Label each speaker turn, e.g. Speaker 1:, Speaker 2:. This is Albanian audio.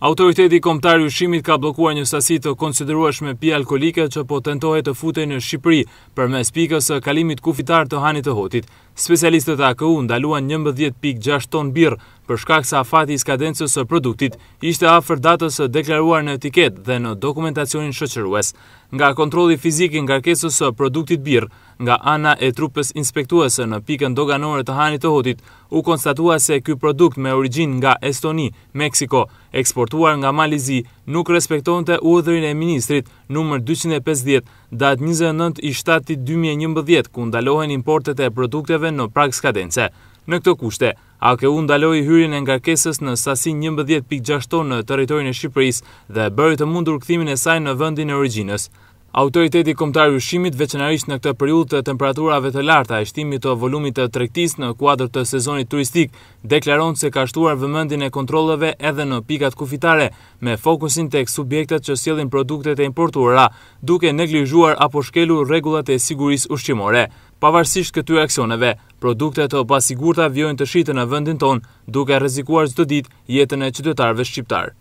Speaker 1: Autoriteti Komtar i ushimit ka blokuar një sasi të konsideruashme pi alkolike që po tentohet të fute në Shqipëri për mes pikës kalimit kufitar të hanit të hotit. Specialistët AKU ndaluan 11.6 ton birë për shkak se afati i skadencës së produktit ishte afër datës së deklaruar në etiketë dhe në dokumentacionin shoqërues. Nga kontrolli fizik i ngarkesës së produktit birr nga ana e trupës inspektuese në pikën doganore të Hanit të Hotit, u konstatua se ky produkt me origjinë nga Estoni, Meksiko, eksportuar nga Malizi, nuk respektonte udhërin e ministrit numër 250 datë 29 i 7 2011 ku ndalohen importet e produkteve në prag skadence. Në këto kushte, AKU ndaloi hyrjen e ngarkesës në sasi 11.6 tonë në teritorin e Shqipëris dhe bërë të mundur këthimin e saj në vëndin e originës. Autoriteti Komtar Rushimit veçenarisht në këtë periud të temperaturave të larta e shtimit të volumit të trektis në kuadrë të sezonit turistik, deklaron se ka shtuar vëmëndin e kontroleve edhe në pikat kufitare, me fokusin të eksubjektet që sjellin produktet e importuara, duke neglizhuar apo shkelu regullat e siguris ushqimore. Pavarësisht këtyre aksioneve, Produkte të pasigurta vjojnë të shite në vëndin ton, duke rezikuar zdo dit jetën e qytetarve shqiptar.